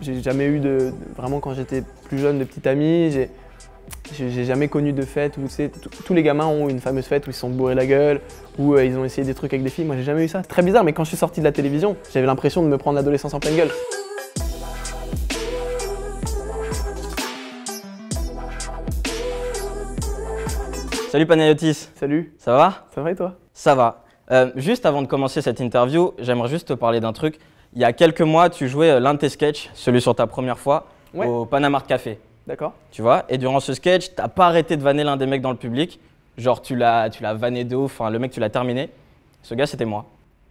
J'ai jamais eu de, vraiment quand j'étais plus jeune de petite amie, j'ai jamais connu de fête où tu sais, tous les gamins ont une fameuse fête où ils se sont bourrés la gueule, où euh, ils ont essayé des trucs avec des filles. Moi, j'ai jamais eu ça. Très bizarre, mais quand je suis sorti de la télévision, j'avais l'impression de me prendre l'adolescence en pleine gueule. Salut Panayotis. Salut. Ça va Ça va et toi Ça va. Euh, juste avant de commencer cette interview, j'aimerais juste te parler d'un truc. Il y a quelques mois, tu jouais euh, l'un de tes sketchs, celui sur ta première fois, au Panama Café. D'accord. Tu vois Et durant ce sketch, t'as pas arrêté de vanner l'un des mecs dans le public. Genre, tu l'as, tu l'as vanné de ouf. Enfin, le mec, tu l'as terminé. Ce gars, c'était moi.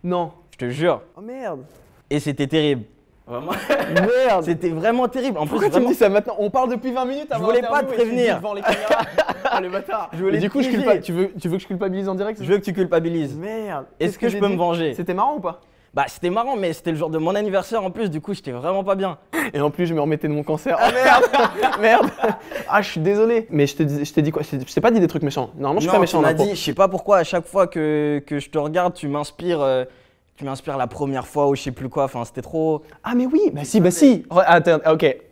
Non. Je te jure. Oh merde. Et c'était terrible. Vraiment. merde. C'était vraiment terrible. En plus, ça maintenant On parle depuis 20 minutes. Avant je voulais pas te prévenir. Devant les caméras. ah, le bâtard. Je voulais du coup, je tu, veux, tu veux que je culpabilise en direct Je veux que tu culpabilises. Merde. Est-ce que je peux me venger C'était marrant ou pas bah, c'était marrant, mais c'était le jour de mon anniversaire en plus, du coup, j'étais vraiment pas bien. Et en plus, je me remettais de mon cancer. Oh merde Merde Ah, je suis désolé. Mais je t'ai dit quoi Je t'ai pas dit des trucs méchants. Normalement, je suis pas méchant. Tu m'as dit, je sais pas pourquoi, à chaque fois que, je te regarde, tu m'inspires. Euh, tu m'inspires la première fois ou je sais plus quoi, enfin c'était trop. Ah mais oui, bah si, bah si. Attends, ok.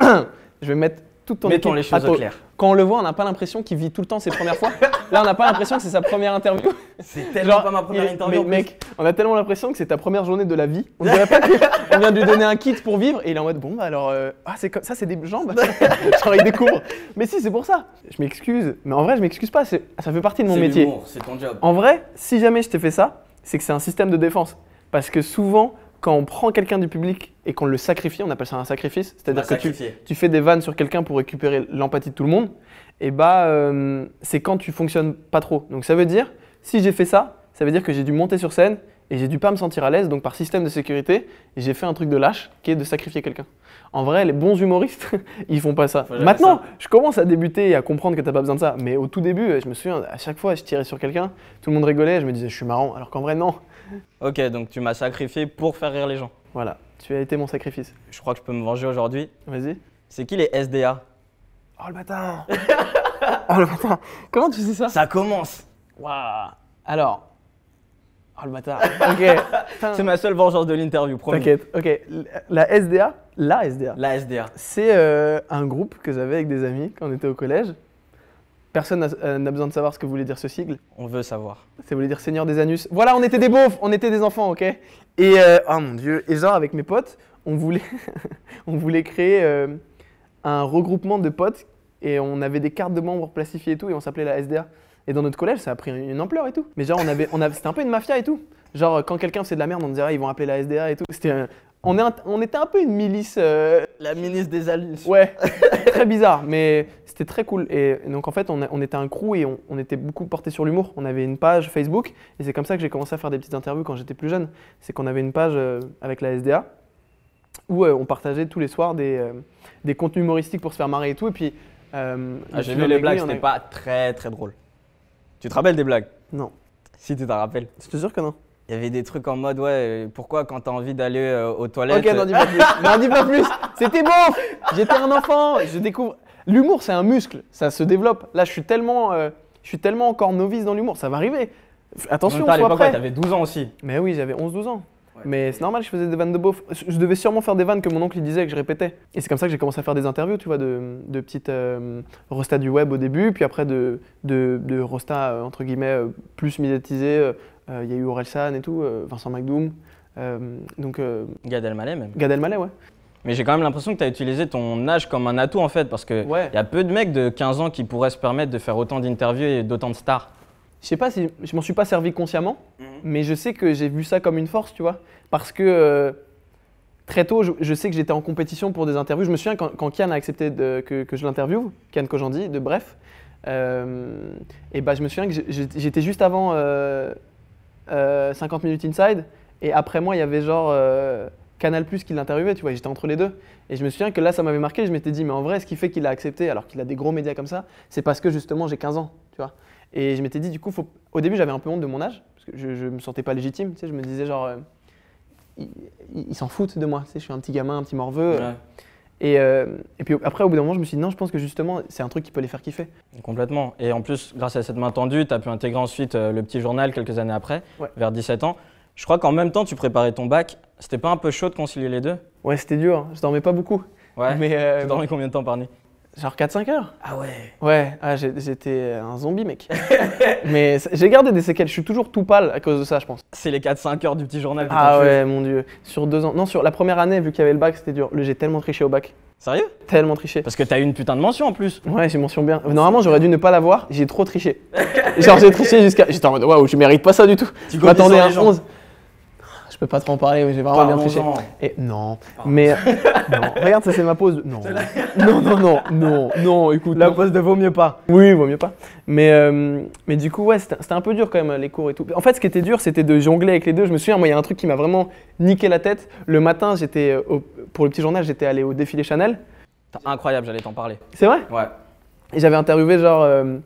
je vais mettre tout ton Mettons les choses au clair quand on le voit, on n'a pas l'impression qu'il vit tout le temps ses premières fois. Là, on n'a pas l'impression que c'est sa première interview. C'est tellement pas ma première interview. Mais, mec, on a tellement l'impression que c'est ta première journée de la vie. On dirait pas qu'on vient de lui donner un kit pour vivre et il est en mode bon, bah alors, euh, ah, c'est ça, c'est des jambes. Genre, il découvre. Mais si, c'est pour ça. Je m'excuse, mais en vrai, je m'excuse pas. Ça fait partie de mon métier. C'est ton job. En vrai, si jamais je t'ai fait ça, c'est que c'est un système de défense. Parce que souvent, quand on prend quelqu'un du public et qu'on le sacrifie, on appelle ça un sacrifice, c'est-à-dire que tu, fais des vannes sur quelqu'un pour récupérer l'empathie de tout le monde, et bah euh, c'est quand tu fonctionnes pas trop. Donc ça veut dire, si j'ai fait ça, ça veut dire que j'ai dû monter sur scène et j'ai dû pas me sentir à l'aise, donc par système de sécurité, j'ai fait un truc de lâche qui est de sacrifier quelqu'un. En vrai, les bons humoristes, ils font pas ça. Maintenant, je commence à débuter et à comprendre que t'as pas besoin de ça. Mais au tout début, je me souviens, à chaque fois, je tirais sur quelqu'un, tout le monde rigolait, je me disais, je suis marrant, alors qu'en vrai, non. Ok, donc tu m'as sacrifié pour faire rire les gens. Voilà, tu as été mon sacrifice. Je crois que je peux me venger aujourd'hui. Vas-y. C'est qui les SDA Oh le bâtard Oh le bâtard Comment tu sais ça Ça commence Waouh Alors. Oh le bâtard Ok c'est ma seule vengeance de l'interview, promis. T'inquiète. Ok, la SDA, la SDA. La SDA. C'est euh, un groupe que j'avais avec des amis quand on était au collège. Personne euh, n'a besoin de savoir ce que voulait dire ce sigle. On veut savoir. Ça voulait dire Seigneur des anus. Voilà, on était des beaufs, on était des enfants, ok Et, ah oh mon dieu, et genre avec mes potes, on voulait, on voulait créer un regroupement de potes et on avait des cartes de membres plastifiées et tout et on s'appelait la SDA. Et dans notre collège, ça a pris une ampleur et tout. Mais genre, on avait, on c'était un peu une mafia et tout. Genre, quand quelqu'un faisait de la merde, on dirait ils vont appeler la SDA et tout. C'était on, est on était un peu une milice. Euh, la milice des Alus. Ouais, très bizarre, mais c'était très cool. Et donc en fait, on, était un crew et on, était beaucoup porté sur l'humour. On avait une page Facebook et c'est comme ça que j'ai commencé à faire des petites interviews quand j'étais plus jeune. C'est qu'on avait une page euh, avec la SDA où euh, on partageait tous les soirs des, des contenus humoristiques pour se faire marrer et tout. Et puis, ah, J'ai vu les blagues, on pas très très drôle. Tu te rappelles des blagues Non, Si tu t'en rappelles. je te que non. Il y avait des trucs en mode, ouais, pourquoi quand t'as envie d'aller euh, aux toilettes. Ok, n'en dis pas plus. pas plus. C'était bon. J'étais un enfant. Je découvre. L'humour, c'est un muscle. Ça se développe. Là, je suis tellement, euh, je suis tellement encore novice dans l'humour. Ça va arriver. Attention, sois prêt. T'avais 12 ans aussi. Mais oui, j'avais 11-12 ans. mais c'est normal, je faisais des vannes de beauf. Je devais sûrement faire des vannes que mon oncle disait que je répétais. Et c'est comme ça que j'ai commencé à faire des interviews, tu vois, de, petites euh, du web au début, puis après de, de, euh, entre guillemets, plus médiatisés, euh, il y a eu Orelsan et tout, euh, Vincent McDoom. Euh, donc, Gad Elmaleh même. Gad Elmaleh, ouais. Mais j'ai quand même l'impression que tu as utilisé ton âge comme un atout en fait, parce qu'il il y a peu de mecs de 15 ans qui pourraient se permettre de faire autant d'interviews et d'autant de stars. Je sais pas si je m'en suis pas servi consciemment, mhm. mais je sais que j'ai vu ça comme une force, tu vois, parce que très tôt, je, sais que j'étais en compétition pour des interviews. Je me souviens quand, quand Kian a accepté que, que, je l'interviewe, Kian Kojandi, de Bref, et bah je me souviens que j'étais juste avant 50 euh, minutes inside, et après moi, il y avait genre euh, Canal Plus qui l'interviewait, tu vois, j'étais entre les deux. Et je me souviens que là, ça m'avait marqué, je m'étais dit, mais en vrai, ce qui fait qu'il a accepté, alors qu'il a des gros médias comme ça, c'est parce que justement, j'ai 15 ans, tu vois. Et je m'étais dit, du coup, au début, j'avais un peu honte de mon âge, parce que je, me sentais pas légitime, tu sais, je me disais genre, euh, ils s'en foutent de moi, tu sais, je suis un petit gamin, un petit morveux. Euh, et, puis après, au bout d'un moment, je me suis dit non, je pense que justement, c'est un truc qui peut les faire kiffer. Complètement. Et en plus, grâce à cette main tendue, tu as pu intégrer ensuite euh, le petit journal quelques années après, vers 17 ans. Je crois qu'en même temps, tu préparais ton bac. C'était pas un peu chaud de concilier les deux Ouais, c'était dur. Hein. Je dormais pas beaucoup. Ouais. Mais, euh, tu dormais combien de temps par nuit Genre 4-5 heures Ah ouais Ouais, j'étais un zombie, mec. mais j'ai gardé des séquelles, je suis toujours tout pâle à cause de ça, je pense. C'est les 4-5 heures du petit journal. Ah ouais, mon dieu. Sur deux ans. Non, sur la première année, vu qu'il y avait le bac, c'était dur. J'ai tellement triché au bac. Sérieux Tellement triché. Parce que t'as eu une putain de mention en plus. Ouais, j'ai mention bien. Normalement, j'aurais dû ne pas l'avoir, j'ai trop triché. Genre, j'ai triché jusqu'à. J'étais en mode, waouh, je mérite pas ça du tout. Tu m'attendais à 11 peux pas trop en parler, mais j'ai vraiment bien triché. Et non, mais regarde, ça c'est ma pause. Non. non, non, non, non, non, écoute. La pause de vaut mieux pas. Oui, vaut mieux pas. Mais, euh, mais du coup, ouais, c'était un peu dur quand même les cours et tout. En fait, ce qui était dur, c'était de jongler avec les deux. Je me souviens, moi, il y a un truc qui m'a vraiment niqué la tête. Le matin, j'étais euh, pour le petit journal, j'étais allé au défilé Chanel. Incroyable, j'allais t'en parler. C'est vrai Ouais. Et j'avais interviewé genre euh,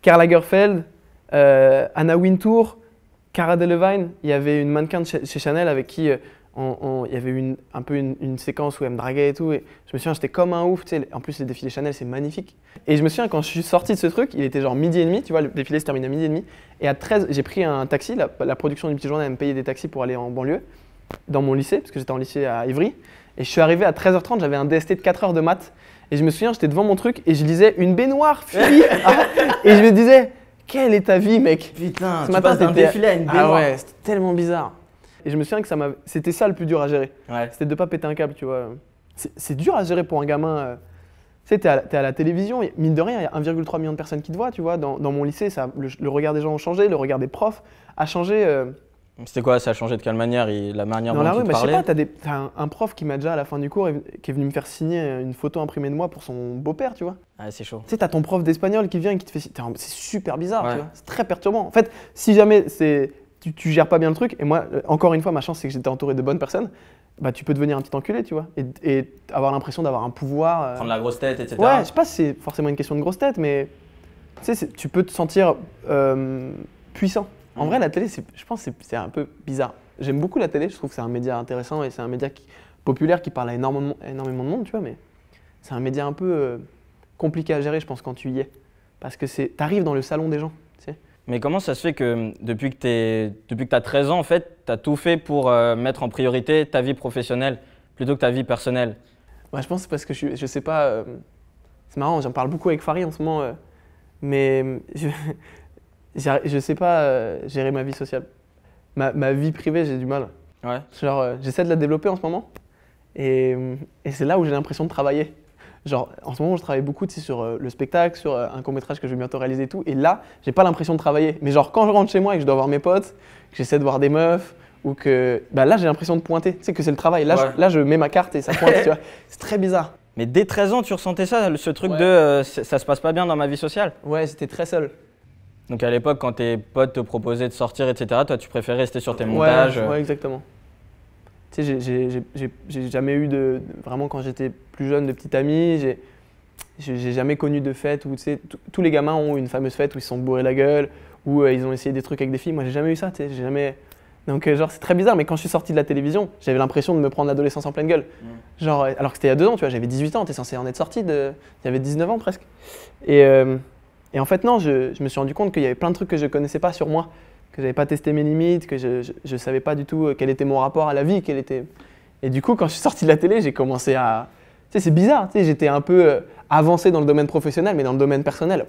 Karl Lagerfeld, Anna Wintour. Cara il y avait une mannequin de chez, Chanel avec qui euh, il y avait une, un peu une, séquence où elle me draguait et tout. Et je me souviens, j'étais comme un ouf. en plus, les défilés Chanel, c'est magnifique. Et je me souviens, quand je suis sorti de ce truc, il était genre midi et demi. Tu vois, le défilé se termine à midi et demi. Et à 13, j'ai pris un taxi. La, production du petit journal, elle me payait des taxis pour aller en banlieue, dans mon lycée, parce que j'étais en lycée à Ivry. Et je suis arrivé à 13h30, j'avais un DST de 4 heures de maths. Et je me souviens, j'étais devant mon truc et je lisais Une baignoire, fille. et je me disais, quelle est ta vie, mec Putain, ce matin, c'était défilé à une Ah ouais, c'était tellement bizarre. Et je me souviens que ça c'était ça le plus dur à gérer. C'était de pas péter un câble, tu vois. C'est, dur à gérer pour un gamin. Euh. Tu sais, t'es à, la télévision, mine de rien, il y a 1,3 million de personnes qui te voient, tu vois. Dans, mon lycée, ça, le, regard des gens a changé, le regard des profs a changé. Euh. C'était quoi Ça a changé de quelle manière La manière dont la tu parlais Je sais pas, t'as, un, prof qui m'a déjà, à la fin du cours, qui est venu me faire signer une photo imprimée de moi pour son beau-père, tu vois. Ah, c'est chaud. Tu sais, t'as ton prof d'espagnol qui vient et qui te fait... c'est super bizarre, tu vois. C'est très perturbant. En fait, si jamais c'est... Tu, gères pas bien le truc, et moi, euh, encore une fois, ma chance, c'est que j'étais entouré de bonnes personnes, bah tu peux devenir un petit enculé, tu vois, et, avoir l'impression d'avoir un pouvoir... Euh, Prendre la grosse tête, etc. Ouais, je sais pas si c'est forcément une question de grosse tête, mais... Tu sais, tu peux te sentir euh, puissant. En vrai, la télé, je pense que c'est un peu bizarre. J'aime beaucoup la télé, je trouve que c'est un média intéressant et c'est un média populaire qui parle à énormément, énormément de monde, tu vois, mais c'est un média un peu euh, compliqué à gérer, je pense, quand tu y es. Parce que tu arrives dans le salon des gens. Tu sais. Mais comment ça se fait que depuis que tu as 13 ans, en fait, tu as tout fait pour euh, mettre en priorité ta vie professionnelle plutôt que ta vie personnelle bah, Je pense parce que je, je sais pas. Euh, c'est marrant, j'en parle beaucoup avec Farid en ce moment, mais je, je sais pas euh, gérer ma vie sociale. Ma, ma vie privée, j'ai du mal. Ouais. Genre, euh, j'essaie de la développer en ce moment. Et, et c'est là où j'ai l'impression de travailler. Genre, en ce moment, je travaille beaucoup sur euh, le spectacle, sur un court-métrage que je vais bientôt réaliser et tout. Et là, j'ai pas l'impression de travailler. Mais genre, quand je rentre chez moi et que je dois voir mes potes, que j'essaie de voir des meufs, ou que. Bah là, j'ai l'impression de pointer. Tu sais que c'est le travail. Là, je, là, je mets ma carte et ça pointe, C'est très bizarre. Mais dès 13 ans, tu ressentais ça, ce truc de ça se passe pas bien dans ma vie sociale Ouais, c'était très seul. Donc à l'époque, quand tes potes te proposaient de sortir, etc., toi, tu préférais rester sur tes montages euh Ouais, exactement. Tu sais, j'ai jamais eu de. Vraiment, quand j'étais plus jeune, de petite amie, j'ai jamais connu de fête où, tu sais, tous les gamins ont une fameuse fête où ils se sont bourrés la gueule, où euh, ils ont essayé des trucs avec des filles. Moi, j'ai jamais eu ça, jamais. Donc, euh, genre, c'est très bizarre, mais quand je suis sorti de la télévision, j'avais l'impression de me prendre l'adolescence en pleine gueule. Mmh. Genre, alors que c'était il y a deux ans, tu vois, j'avais 18 ans, es censé en être sorti de. avait 19 ans presque. Et. Et en fait, non, je, me suis rendu compte qu'il y avait plein de trucs que je ne connaissais pas sur moi, que je n'avais pas testé mes limites, que je ne savais pas du tout euh, quel était mon rapport à la vie, quel était... Et du coup, quand je suis sorti de la télé, j'ai commencé à... Tu sais, c'est bizarre, tu sais, j'étais un peu euh, avancé dans le domaine professionnel, mais dans le domaine personnel,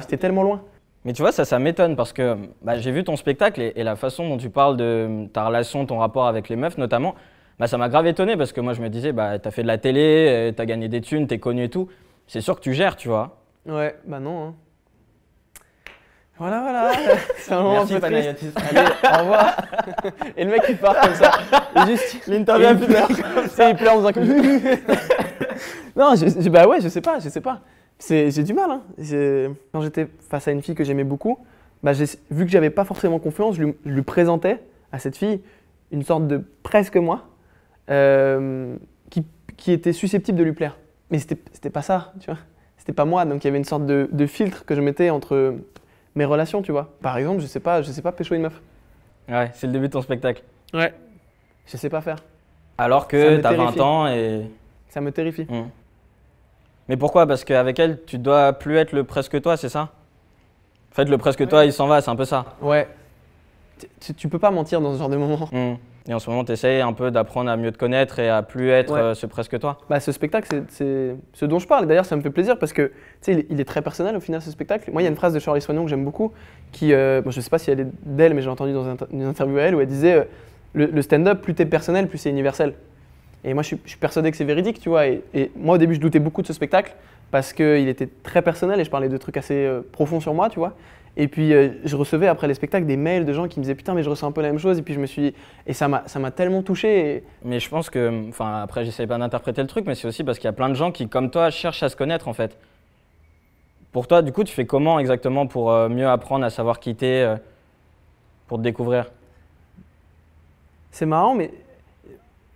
c'était tellement loin. Mais tu vois, ça, ça m'étonne parce que bah, j'ai vu ton spectacle et, la façon dont tu parles de mm, ta relation, ton rapport avec les meufs notamment, bah, ça m'a grave étonné parce que moi je me disais, bah, t'as fait de la télé, euh, t'as gagné des thunes, t'es connu et tout. C'est sûr que tu gères, tu vois. Ouais, bah non. Hein. Voilà, voilà. C'est un moment Merci, un peu Allez, au revoir. Et le mec, il part comme ça. il juste, l'interview, il pleure. il pleure en faisant comme Non, bah ouais, je sais pas, je sais pas. J'ai du mal. Hein. Quand j'étais face à une fille que j'aimais beaucoup, bah, vu que j'avais pas forcément confiance, je lui, présentais à cette fille une sorte de presque moi euh, qui, qui était susceptible de lui plaire. Mais c'était pas ça, tu vois c'était pas moi, donc il y avait une sorte de, filtre que je mettais entre mes relations, tu vois. Par exemple, je sais pas, je sais pas pécho une meuf. Ouais, c'est le début de ton spectacle. Ouais. Je sais pas faire. Alors que t'as 20 ans et. Ça me terrifie. Hmm. Mais pourquoi Parce qu'avec elle, tu dois plus être le presque toi, c'est ça Faites le presque toi, il s'en va, c'est un peu ça. Ouais. Tu, peux pas mentir dans ce genre de moment. Hmm. Et en ce moment, tu essayes un peu d'apprendre à mieux te connaître et à plus être euh, ce presque toi. Bah, ce spectacle, c'est ce dont je parle. D'ailleurs, ça me fait plaisir parce que il, il est très personnel au final, ce spectacle. Moi, il y a une phrase de Charlie Soignon que j'aime beaucoup, qui, euh, je ne sais pas si elle est d'elle, mais j'ai entendu dans une interview à elle où elle disait euh, le, stand-up, plus t'es personnel, plus c'est universel. Et moi, je suis, persuadé que c'est véridique, tu vois. Et, et, moi, au début, je doutais beaucoup de ce spectacle parce qu'il était très personnel et je parlais de trucs assez euh, profonds sur moi, tu vois. Et puis euh, je recevais après les spectacles des mails de gens qui me disaient putain mais je ressens un peu la même chose et puis je me suis et ça m'a ça m'a tellement touché. Mais je pense que enfin après j'essaye pas d'interpréter le truc mais c'est aussi parce qu'il y a plein de gens qui comme toi cherchent à se connaître en fait. Pour toi du coup tu fais comment exactement pour euh, mieux apprendre à savoir quitter pour te découvrir C'est marrant mais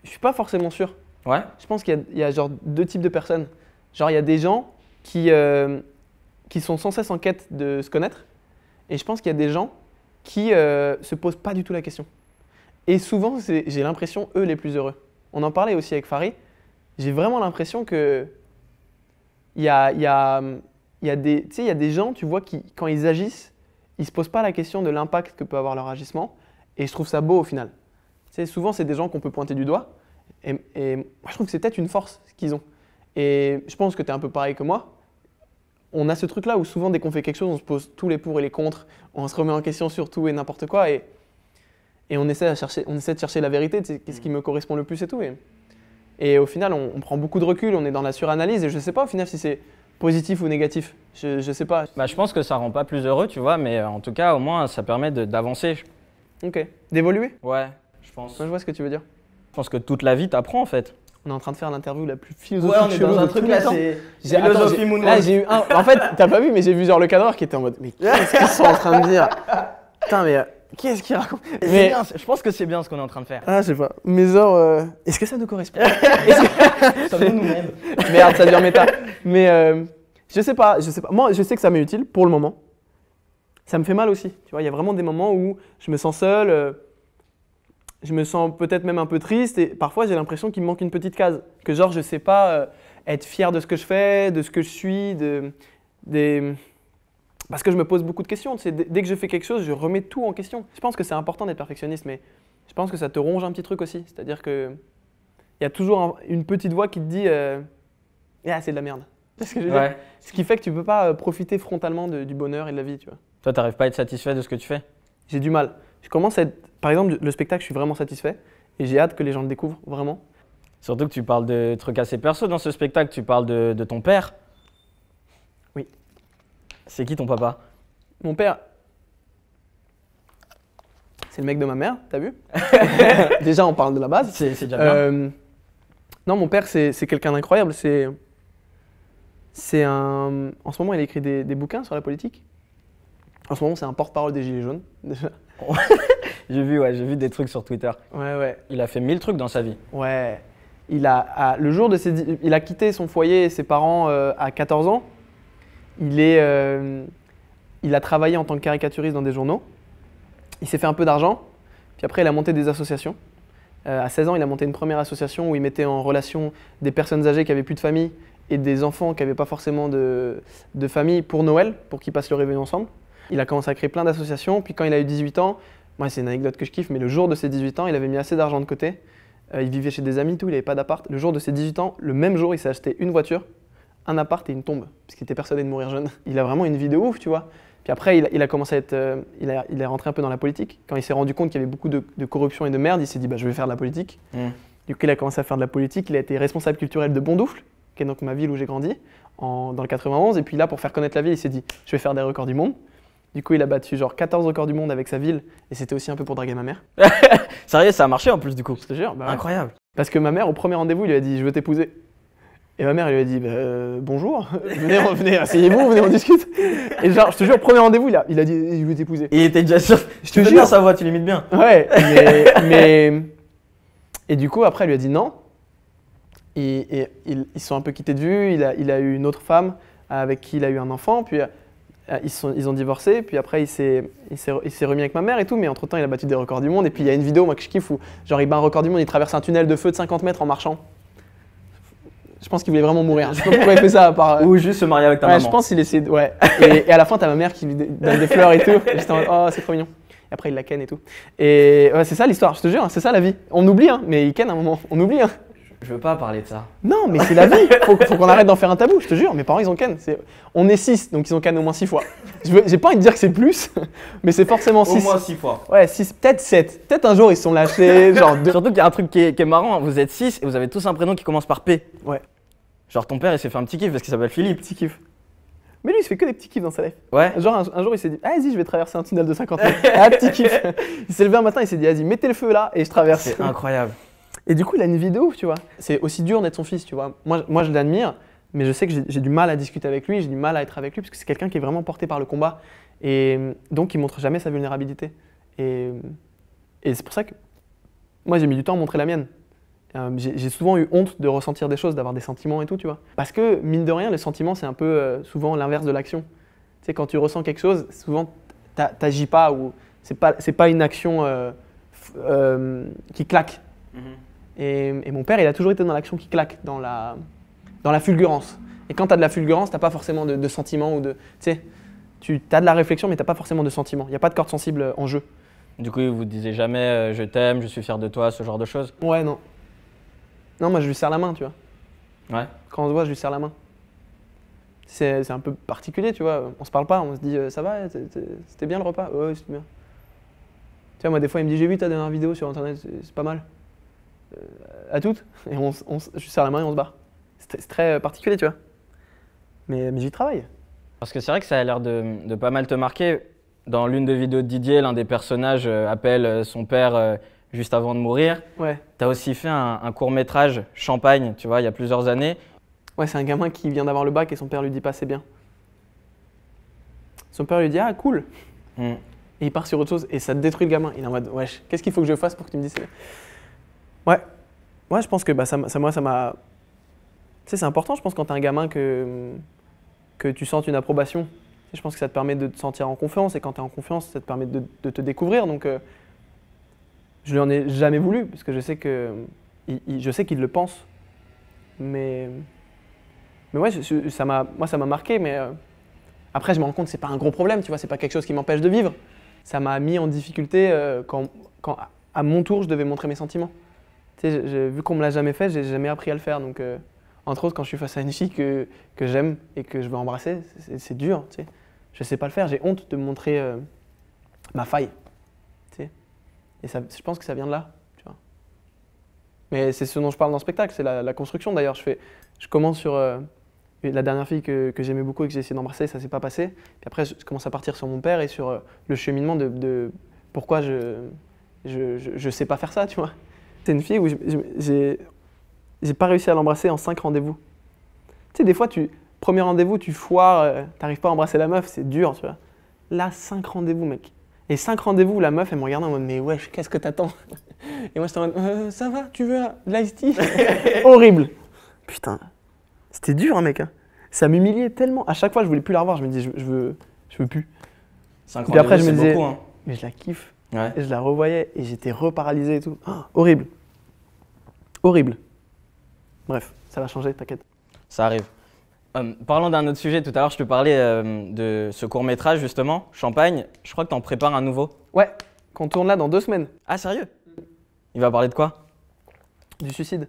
je suis pas forcément sûr. Ouais. Je pense qu'il y a genre deux types de personnes. Genre, il y a des gens qui, euh, qui sont sans cesse en quête de se connaître. Et je pense qu'il y a des gens qui ne euh, se posent pas du tout la question. Et souvent, j'ai l'impression, eux, les plus heureux. On en parlait aussi avec Farid. J'ai vraiment l'impression que il y a, y, a, y, a des, y a des gens, tu vois, qui, quand ils agissent, ils ne se posent pas la question de l'impact que peut avoir leur agissement. Et je trouve ça beau au final. c'est souvent, c'est des gens qu'on peut pointer du doigt. Et, et moi, je trouve que c'est peut-être une force qu'ils ont. Et je pense que tu es un peu pareil que moi. On a ce truc-là où souvent, dès qu'on fait quelque chose, on se pose tous les pour et les contre, on se remet en question sur tout et n'importe quoi, et, et on, essaie chercher, on essaie de chercher la vérité, qu'est-ce qui mm. me correspond le plus et tout. Et, et au final, on, prend beaucoup de recul, on est dans la suranalyse, et je ne sais pas au final si c'est positif ou négatif. Je ne sais pas. Bah, je pense que ça rend pas plus heureux, tu vois, mais euh, en tout cas, au moins, ça permet d'avancer. Ok. D'évoluer Ouais, je pense. je vois ce que tu veux dire. Je pense que toute la vie, t'apprends en fait. On est en train de faire l'interview la plus philosophique. Ouais, on est dans un truc là, c'est philosophie Là, j'ai eu un. En fait, t'as pas vu, mais j'ai vu genre le cadreur qui était en mode Mais qu'est-ce qu'ils sont en train de dire Putain, mais. Euh, qu'est-ce qu'ils raconte Je pense que c'est bien ce qu'on est en train de faire. Ah, je sais pas. Mais genre, euh, est-ce que ça nous correspond que... Ça nous-mêmes. Merde, ça dure méta. Mais euh, je sais pas, je sais pas. Moi, je sais que ça m'est utile pour le moment. Ça me fait mal aussi. Tu vois, il y a vraiment des moments où je me sens seul je me sens peut-être même un peu triste et parfois j'ai l'impression qu'il me manque une petite case. Que genre je sais pas euh, être fier de ce que je fais, de ce que je suis, de, parce que je me pose beaucoup de questions. C'est dès que je fais quelque chose, je remets tout en question. Je pense que c'est important d'être perfectionniste, mais je pense que ça te ronge un petit truc aussi. C'est-à-dire que il y a toujours une petite voix qui te dit euh, ah c'est de la merde. Ce, que je ce qui fait que tu peux pas euh, profiter frontalement du bonheur et de la vie, tu vois. Toi, t'arrives pas à être satisfait de ce que tu fais. J'ai du mal. Je commence à être par exemple, le spectacle, je suis vraiment satisfait et j'ai hâte que les gens le découvrent vraiment. Surtout que tu parles de trucs assez perso dans ce spectacle, tu parles de, ton père. Oui. C'est qui ton papa Mon père. C'est le mec de ma mère, t'as vu Déjà, on parle de la base. C'est déjà bien. Euh, non, mon père, c'est quelqu'un d'incroyable. C'est. C'est un. En ce moment, il écrit des, bouquins sur la politique. En ce moment, c'est un porte-parole des Gilets jaunes, j'ai vu, ouais, j'ai vu des trucs sur Twitter. Ouais, ouais. Il a fait mille trucs dans sa vie. Ouais. Il a, le jour de ses, il a quitté son foyer et ses parents euh, à 14 ans. Il est, euh, il a travaillé en tant que caricaturiste dans des journaux. Il s'est fait un peu d'argent. Puis après, il a monté des associations. Euh, à 16 ans, il a monté une première association où il mettait en relation des personnes âgées qui avaient plus de famille et des enfants qui n'avaient pas forcément de, de, famille pour Noël, pour qu'ils passent le Réveillon ensemble. Il a commencé à créer plein d'associations, puis quand il a eu 18 ans, moi, c'est une anecdote que je kiffe, mais le jour de ses 18 ans, il avait mis assez d'argent de côté. Euh, il vivait chez des amis, tout, il n'avait pas d'appart. Le jour de ses 18 ans, le même jour, il s'est acheté une voiture, un appart et une tombe, parce qu'il était persuadé de mourir jeune. Il a vraiment une vie de ouf, tu vois. Puis après, il, a commencé à être. Euh, il, est rentré un peu dans la politique. Quand il s'est rendu compte qu'il y avait beaucoup de, corruption et de merde, il s'est dit bah, je vais faire de la politique. Hmm. Du coup, il a commencé à faire de la politique. Il a été responsable culturel de Bondoufle, qui est donc ma ville où j'ai grandi, en, dans le 91. Et puis là, pour faire connaître la ville, il s'est dit je vais faire des records du monde. Du coup, il a battu genre 14 records du monde avec sa ville et c'était aussi un peu pour draguer ma mère. Sérieux, ça a marché en plus du coup. Je te bah incroyable. Parce que ma mère, au premier rendez-vous, il lui a dit Je veux t'épouser. Et ma mère, elle lui a dit bah, euh, Bonjour, venez, venez asseyez-vous, venez, on discute. Et genre, je te jure, au premier rendez-vous, il a, il a dit Je veux t'épouser. Il était déjà sûr. Je te jure. sa voix, tu l'imites bien. Ouais, mais, Et du coup, après, elle lui a dit Non. Et, ils, ils sont un peu quittés de vue. Il a, il a eu une autre femme avec qui il a eu un enfant. Puis ah, ils, sont, ils, ont divorcé, puis après il s'est remis avec ma mère et tout, mais entre temps il a battu des records du monde. Et puis il y a une vidéo moi que je kiffe où genre il bat un record du monde, il traverse un tunnel de feu de 50 mètres en marchant. Je pense qu'il voulait vraiment mourir. Je sais pas pourquoi il fait ça à part. Euh, Ou juste se marier avec ta ouais, Je pense qu'il essaie. Ouais. Et, à la fin t'as ma mère qui lui donne des fleurs et tout. J'étais en oh c'est trop mignon. Et après il la ken et tout. Et c'est ça l'histoire, je te jure, hein, c'est ça la vie. On oublie hein, mais il ken à un moment, on oublie hein. Je veux pas parler de ça. Non, mais c'est la vie. Faut, qu'on arrête d'en faire un tabou, je te jure. Mes parents, ils ont canne. On est 6, donc ils ont canne au moins 6 fois. J'ai pas envie de dire que c'est plus, mais c'est forcément 6. Au moins 6 fois. Ouais, 6, peut-être 7. Peut-être un jour, ils sont lâchés. genre Surtout qu'il y a un truc qui est, marrant. Hein. Vous êtes 6 et vous avez tous un prénom qui commence par P. Ouais. Genre ton père, il s'est fait un petit kiff parce qu'il s'appelle Philippe. Petit kiff. Mais lui, il se fait que des petits kiffs dans sa life. Ouais. Genre, un, jour, il s'est dit, ah, vas-y, je vais traverser un tunnel de 50 ans. ah, petit kiff. il s'est levé un matin, il s'est dit, vas-y, mettez le feu là et je traverse. C'est incroyable. Et du coup, il a une vidéo, tu vois. C'est aussi dur d'être son fils, tu vois. Moi, moi je l'admire, mais je sais que j'ai du mal à discuter avec lui, j'ai du mal à être avec lui, parce que c'est quelqu'un qui est vraiment porté par le combat. Et euh, donc, il montre jamais sa vulnérabilité. Euh, et, c'est pour ça que moi, j'ai mis du temps à montrer la mienne. Euh, j'ai souvent eu honte de ressentir des choses, d'avoir des sentiments et tout, tu vois. Parce que, mine de rien, le sentiment, c'est un peu souvent l'inverse de l'action. Tu sais, quand tu ressens quelque chose, souvent, t'agis pas ou c'est pas, pas une action qui claque. Mm-hmm. Et, mon père, il a toujours été dans l'action qui claque, dans la, dans la fulgurance. Et quand t'as de la fulgurance, t'as pas forcément de, de sentiment ou de. Tu tu as de la réflexion, mais t'as pas forcément de sentiment. Il n'y a pas de corde sensible en jeu. Du coup, vous disiez jamais euh, je t'aime, je suis fier de toi, ce genre de choses Ouais, non. Non, moi je lui serre la main, tu vois. Ouais. Quand on se voit, je lui serre la main. C'est un peu particulier, tu vois. On se parle pas, on se dit euh, ça va, c'était bien le repas Ouais, ouais c'était bien. Tu vois, moi des fois, il me dit j'ai vu ta dernière vidéo sur internet, c'est pas mal. Euh, à toutes. Et on, on, je serre la main et on se barre. C'est très euh, particulier, tu vois. Mais, mais j'y travaille. Parce que c'est vrai que ça a l'air de, pas mal te marquer. Dans l'une des vidéos de Didier, l'un des personnages euh, appelle son père juste avant de mourir. Ouais. T'as aussi fait un, court métrage Champagne, tu vois, il y a plusieurs années. Ouais, c'est un gamin qui vient d'avoir le bac et son père lui dit pas c'est bien. Son père lui dit ah cool. Hmm. Et il part sur autre chose et ça détruit le gamin. Il est en mode wesh, qu'est-ce qu'il faut que je fasse pour que tu me dis c'est Ouais. Ouais, je pense que bah, ça, moi, ça m'a. Tu sais, c'est important, je pense, quand t'es un gamin que, que tu sentes une approbation. Je pense que ça te permet de te sentir en confiance, et quand t'es en confiance, ça te permet de, te découvrir. Donc, euh, je lui en ai jamais voulu, parce que je sais que. je sais qu'il le pense. Mais. Mais ouais, ça m'a, moi, ça m'a marqué, mais. Euh, après, je me rends compte que c'est pas un gros problème, tu vois, c'est pas quelque chose qui m'empêche de vivre. Ça m'a mis en difficulté euh, quand, quand, à mon tour, je devais montrer mes sentiments vu qu'on me l'a jamais fait, j'ai jamais appris à le faire. Donc, euh, entre autres, quand je suis face à une fille que, que j'aime et que je veux embrasser, c'est dur. Tu sais. Je sais pas le faire. J'ai honte de montrer euh, ma faille. Et je pense que ça vient de là. Tu vois. Mais c'est ce dont je parle dans le spectacle. C'est la, construction. D'ailleurs, je fais, je commence sur euh, la dernière fille que, que j'aimais beaucoup et que j'ai essayé d'embrasser. Ça s'est pas passé. Puis après, je commence à partir sur mon père et sur le cheminement de, pourquoi je je, je, je, sais pas faire ça, tu vois c'était une fille où j'ai pas réussi à l'embrasser en cinq rendez-vous. Tu sais, des fois, tu, premier rendez-vous, tu foires, euh, t'arrives pas à embrasser la meuf, c'est dur, tu vois. Là, cinq rendez-vous, mec. Et cinq rendez-vous, la meuf, elle me regardait en mode, mais wesh, qu'est-ce que t'attends Et moi, j'étais en mode, euh, ça va, tu veux de l'ice Horrible. Putain, c'était dur, hein, mec. Hein. Ça m'humiliait tellement. À chaque fois, je voulais plus la revoir. Je me dis, je, veux, je veux plus. Cinq Puis après, je me beaucoup, hein. mais je la kiffe je la revoyais et j'étais reparalysé et tout. Oh, horrible. Horrible. Bref, ça va changer, t'inquiète. Ça arrive. Euh, parlons d'un autre sujet. Tout à l'heure, je te parlais euh, de ce court métrage, justement, Champagne. Je crois que t'en prépares un nouveau. Ouais, qu'on tourne là dans deux semaines. Ah, sérieux Il va parler de quoi Du suicide.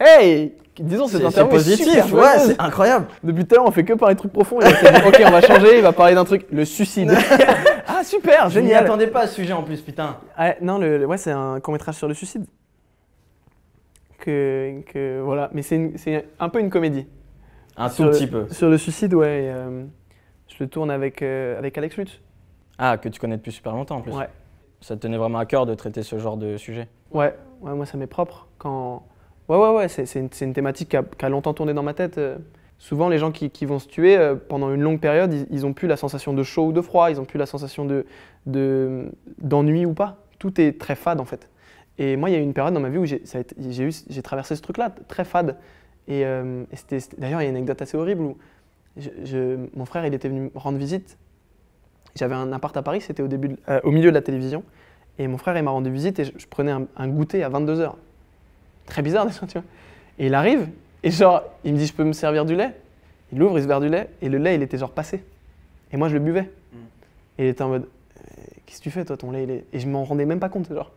Hey Disons, c'est interview positif, ouais, c'est incroyable. Depuis tout à l'heure, on fait que parler de trucs profonds. Et ok, on va changer, il va parler d'un truc, le suicide. ah, super, Je n'y attendais pas à ce sujet en plus, putain. non, le, ouais, c'est un court-métrage sur le suicide. Que, que- voilà, mais c'est un peu une comédie. Un tout petit peu. Sur le suicide, ouais. Euh, je le tourne avec, euh, avec Alex Lutz. Ah, que tu connais depuis super longtemps en plus. Ouais. Ça te tenait vraiment à cœur de traiter ce genre de sujet. Ouais, ouais, moi ça m'est propre. Quand, Ouais, ouais, ouais, c'est une, thématique qui a, longtemps tourné dans ma tête. Euh. souvent, les gens qui, vont se tuer euh, pendant une longue période, ils, n'ont ont plus la sensation de chaud ou de froid, ils n'ont plus la sensation d'ennui de, ou pas. Tout est très fade en fait. Et moi, il y a eu une période dans ma vie où j'ai traversé ce truc-là, très fade. Et, euh, d'ailleurs, il y a une anecdote assez horrible où je, mon frère, il était venu me rendre visite. J'avais un appart à Paris, c'était au, début au milieu de la télévision. Et mon frère, il m'a rendu visite et je, prenais un, un goûter à 22 heures très bizarre tu vois. Et il arrive, et genre, il me dit, je peux me servir du lait Il ouvre, il se verre du lait, et le lait, il était genre passé. Et moi, je le buvais. Mm. Et il était en mode, «Euh, qu'est-ce que tu fais, toi, ton lait Et je m'en rendais même pas compte, genre.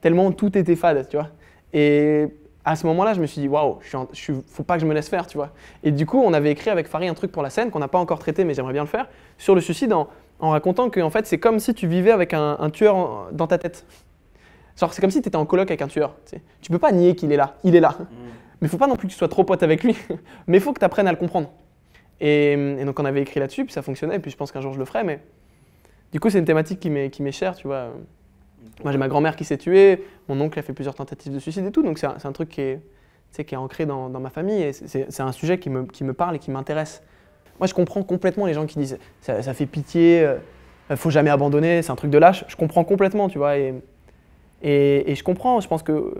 Tellement tout était fade, tu vois. Et à ce moment-là, je me suis dit, waouh, je, ne faut pas que je me laisse faire, tu vois. Et du coup, on avait écrit avec Farid un truc pour la scène qu'on n'a pas encore traité, mais j'aimerais bien le faire, sur le suicide en, racontant que en fait, c'est comme si tu vivais avec un, tueur dans ta tête. C'est comme si tu étais en coloc avec un tueur. Tu, sais. tu peux pas nier qu'il est là. Il est là. Mm. Mais il faut pas non plus que tu sois trop pote avec lui. mais il faut que tu apprennes à le comprendre. Et, donc on avait écrit là-dessus, puis ça fonctionnait, puis je pense qu'un jour je le ferai. Mais du coup, c'est une thématique qui m'est chère, tu vois. Moi, j'ai ma grand-mère qui s'est tuée, mon oncle a fait plusieurs tentatives de suicide et tout. Donc c'est un, truc qui est, qui est ancré dans, ma famille et c'est un sujet qui me, qui me parle et qui m'intéresse. Moi, je comprends complètement les gens qui disent ça, ça fait pitié, euh, faut jamais abandonner, c'est un truc de lâche. Je comprends complètement, tu vois. Et, et, je comprends, je pense que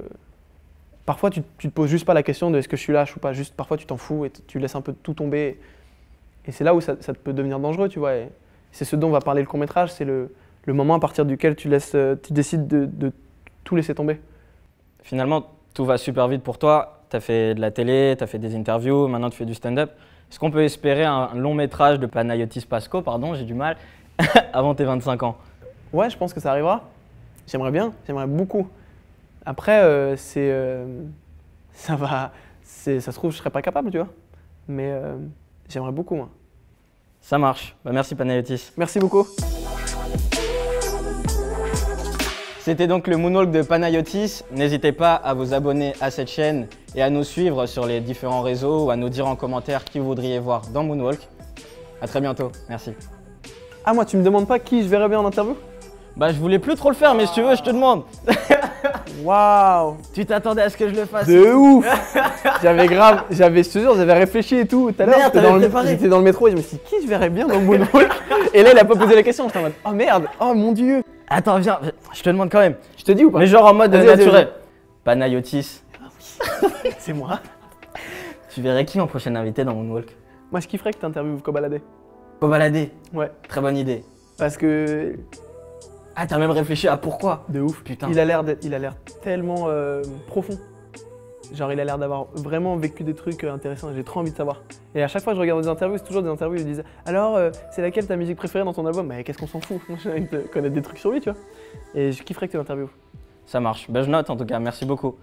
parfois tu, te poses juste pas la question de est-ce que je suis lâche ou pas, juste parfois tu t'en fous et tu laisses un peu tout tomber. Et c'est là où ça, peut devenir dangereux, tu vois. C'est ce dont on va parler le court métrage, c'est le, moment à partir duquel tu, laisses, euh, tu décides de, de tout laisser tomber. Finalement, tout va super vite pour toi. Tu as fait de la télé, tu as fait des interviews, maintenant tu fais du stand-up. Est-ce qu'on peut espérer un long métrage de Panayotis Pasco, pardon, j'ai du mal, avant tes 25 ans Ouais, je pense que ça arrivera. J'aimerais bien, j'aimerais beaucoup. Après, euh, c'est. Euh, ça va. Ça se trouve, je ne serais pas capable, tu vois. Mais euh, j'aimerais beaucoup, moi. Ça marche. Bah, merci, Panayotis. Merci beaucoup. C'était donc le Moonwalk de Panayotis. N'hésitez pas à vous abonner à cette chaîne et à nous suivre sur les différents réseaux ou à nous dire en commentaire qui vous voudriez voir dans Moonwalk. À très bientôt. Merci. Ah, moi, tu me demandes pas qui je verrais bien en interview bah, je voulais plus trop le faire, mais si tu veux, je te demande. Waouh Tu t'attendais à ce que je le fasse De ouf J'avais grave, j'avais, ce jour j'avais réfléchi et tout. Tout à l'heure, j'étais dans, le, métro et je me suis dit, qui je verrais bien dans Moonwalk Et là, il a pas posé la question. J'étais en mode, oh merde, oh mon dieu Attends, viens, je te demande quand même. Je te dis ou pas Mais genre en mode naturel. Panayotis. Ah oui C'est moi Tu verrais qui en prochaine invité dans Moonwalk Moi, je kifferais que t'interviewes Kobalade. Kobalade Ouais. Très bonne idée. Parce que ah, t'as même réfléchi à pourquoi De ouf, putain. Il a l'air, il a l'air tellement euh, profond. Genre, il a l'air d'avoir vraiment vécu des trucs euh, intéressants j'ai trop envie de savoir. Et à chaque fois que je regarde des interviews, c'est toujours des interviews où ils disent Alors, euh, c'est laquelle ta musique préférée dans ton album Mais qu'est-ce qu'on s'en fout Moi, J'ai envie de connaître des trucs sur lui, tu vois. Et je kifferais que tu l'interviews. Ça marche. Ben, je note en tout cas, merci beaucoup.